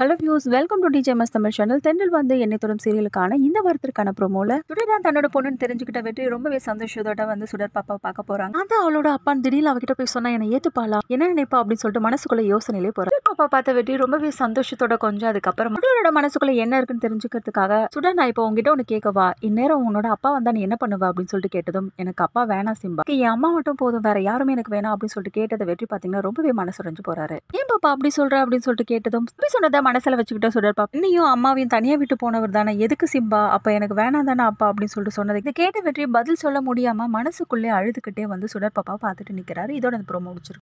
hello views welcome to DJ mass Tamil channel தென்னல் வந்து என்னை தரும் சீரியலுக்கான இந்த வாரத்திற்கான ப்ரோமோல சுடர் தான் தன்னோட பொண்ணுன்னு தெரிஞ்சுக்கிட்ட வெற்றி ரொம்பவே சந்தோஷத்தோட வந்து சுடர் பாப்பா பார்க்க போறாங்க அந்த அவளோட அப்பா திடீர்னு அவகிட்ட போய் சொன்னா என்ன ஏத்துப்பாளா என்ன நினைப்பா அப்படின்னு சொல்லிட்டு மனசுக்குள்ள யோசனையிலே போறா பாப்பா பார்த்த வெற்றி ரொம்பவே சந்தோஷத்தோட கொஞ்சம் அதுக்கப்புறம் சுடரோட மனசுக்குள்ள என்ன இருக்குன்னு தெரிஞ்சுக்கிறதுக்காக சுடர் நான் இப்போ உங்ககிட்ட ஒண்ணு கேட்கவா இந்நேரம் உன்னோட அப்பா வந்தா நீ என்ன பண்ணுவா அப்படின்னு சொல்லிட்டு கேட்டதும் எனக்கு அப்பா வேணா சிம்பா என் அம்மா மட்டும் போதும் வேற யாருமே எனக்கு வேணாம் அப்படின்னு சொல்லிட்டு கேட்டதை வெற்றி பாத்தீங்கன்னா ரொம்பவே மனசுரைஞ்சு போறாரு ஏன் பாப்பா அப்படி சொல்ற அப்படின்னு சொல்லிட்டு கேட்டதும் மனசில் வச்சுக்கிட்டே சுடர்பாப் இன்னையும் அம்மாவையும் தனியாக விட்டு போனவர் தானே எதுக்கு சிம்பா அப்போ எனக்கு வேணாம் தானே அப்பா அப்படின்னு சொல்லிட்டு சொன்னது இதை கேட்ட வெற்றி பதில் சொல்ல முடியாமல் மனசுக்குள்ளே அழுதுகிட்டே வந்து பாப்பா பார்த்துட்டு நிற்கிறாரு இதோட அந்த ப்ரோமோ